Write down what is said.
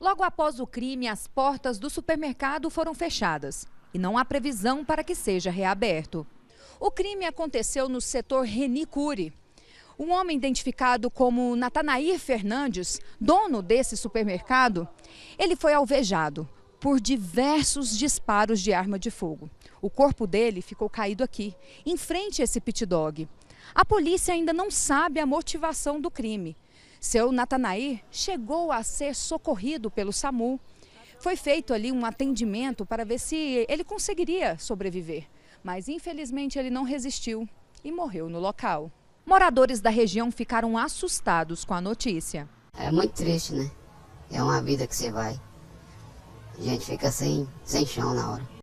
Logo após o crime, as portas do supermercado foram fechadas e não há previsão para que seja reaberto. O crime aconteceu no setor Renicuri. Um homem identificado como Natanair Fernandes, dono desse supermercado, ele foi alvejado por diversos disparos de arma de fogo. O corpo dele ficou caído aqui, em frente a esse pit dog. A polícia ainda não sabe a motivação do crime. Seu Natanaí chegou a ser socorrido pelo SAMU. Foi feito ali um atendimento para ver se ele conseguiria sobreviver, mas infelizmente ele não resistiu e morreu no local. Moradores da região ficaram assustados com a notícia. É muito triste, né? É uma vida que você vai. A gente fica sem, sem chão na hora.